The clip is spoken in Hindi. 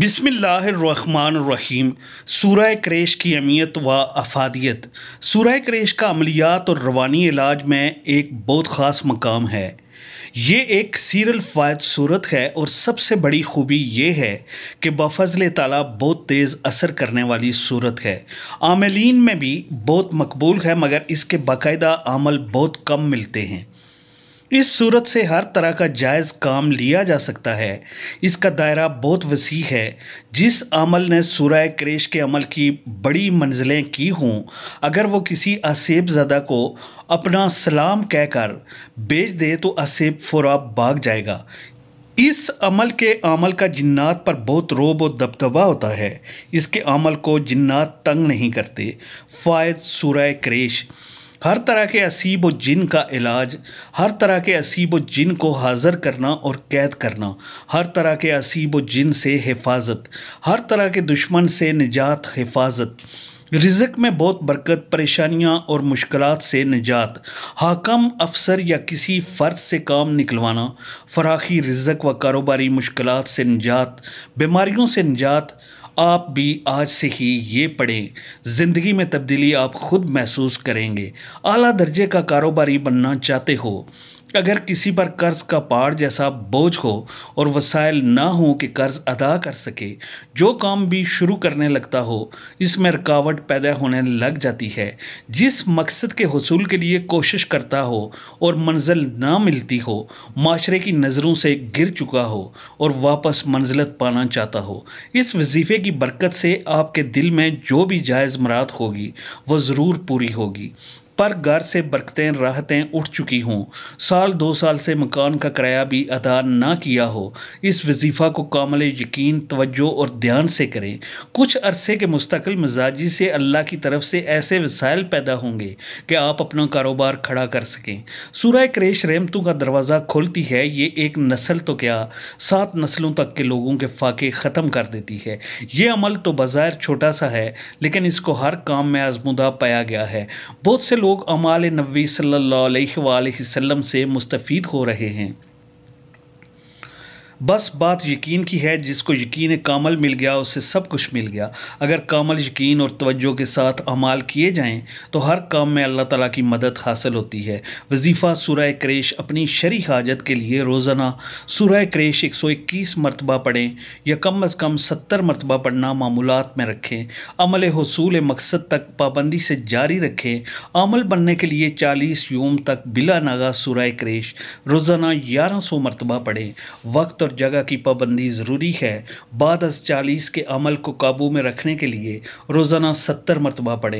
बिसमीम सूरह क्रेश की अहमियत व अफादियत सूरह क्रेश का अमलियात और रवानी इलाज में एक बहुत ख़ास मकाम है ये एक सीरल फायद सूरत है और सबसे बड़ी खूबी ये है कि बफजल ताला बहुत तेज़ असर करने वाली सूरत है आमलिन में भी बहुत मकबूल है मगर इसके बाकायदा आमल बहुत कम मिलते हैं इस सूरत से हर तरह का जायज़ काम लिया जा सकता है इसका दायरा बहुत वसी है जिस अमल ने सूरह क्रेश के अमल की बड़ी मंजिलें की हों अगर वो किसी असेब ज़दा को अपना सलाम कहकर बेच दे तो असेब फौरा भाग जाएगा इस अमल के अमल का जिन्नात पर बहुत रोब और दबदबा होता है इसके अमल को जिन्नात तंग नहीं करते फ़ायद सूरह क्रेश हर तरह के असीब व जिन का इलाज हर तरह के असीब व जिन को हाजिर करना और कैद करना हर तरह के असीब व जिन से हिफाजत हर तरह के दुश्मन से निजात हिफाजत रिजक में बहुत बरकत परेशानियां और मुश्किल से निजात हाकम अफसर या किसी फ़र्ज से काम निकलवाना फराखी रिजक व कारोबारी मुश्किल से निजात बीमारियों से निजात आप भी आज से ही ये पढ़ें ज़िंदगी में तब्दीली आप खुद महसूस करेंगे आला दर्जे का कारोबारी बनना चाहते हो अगर किसी पर कर्ज का पहाड़ जैसा बोझ हो और वसाइल ना हो कि कर्ज अदा कर सके जो काम भी शुरू करने लगता हो इसमें रुकावट पैदा होने लग जाती है जिस मकसद के हसूल के लिए कोशिश करता हो और मंजिल ना मिलती हो माशरे की नज़रों से गिर चुका हो और वापस मंजिलत पाना चाहता हो इस वजीफ़े की बरकत से आपके दिल में जो भी जायज़ मराद होगी वह ज़रूर पूरी होगी पर घर से बरकतें राहतें उठ चुकी हों साल दो साल से मकान का किराया भी अदा ना किया हो इस वजीफ़ा को कामल यकीन तवज्जो और ध्यान से करें कुछ अरसे के मुस्तकिल मिजाजी से अल्लाह की तरफ से ऐसे वसाइल पैदा होंगे कि आप अपना कारोबार खड़ा कर सकें सूरह क्रेश रहमतों का दरवाज़ा खोलती है ये एक नस्ल तो क्या सात नस्लों तक के लोगों के फाके ख़त्म कर देती है ये अमल तो बाज़ार छोटा सा है लेकिन इसको हर काम में आजमुदा पाया गया है बहुत से लोग लोग अमाल नबी सल्लल्लाहु अलैहि वसल्लम से मुस्तफ़ीद हो रहे हैं बस बात यकीन की है जिसको यकीन कामल मिल गया उसे सब कुछ मिल गया अगर कामल यकीन और तवज्जो के साथ अमाल किए जाएं तो हर काम में अल्लाह ताला की मदद हासिल होती है वजीफ़ा सूरह क्रेश अपनी शरी हाजत के लिए रोज़ाना सूरह क्रेश एक सौ इक्कीस मरतबा पढ़ें या कम अज़ कम सत्तर मरतबा पढ़ना मामूलत में रखें अमल हसूल मकसद तक पाबंदी से जारी रखें अमल बनने के लिए चालीस यूम तक बिला नागा सूरह क्रेश रोज़ाना ग्यारह सौ मरतबा पढ़ें वक्त और जगह की पाबंदी ज़रूरी है बाद अज चालीस के अमल को काबू में रखने के लिए रोज़ाना सत्तर मरतबा पड़े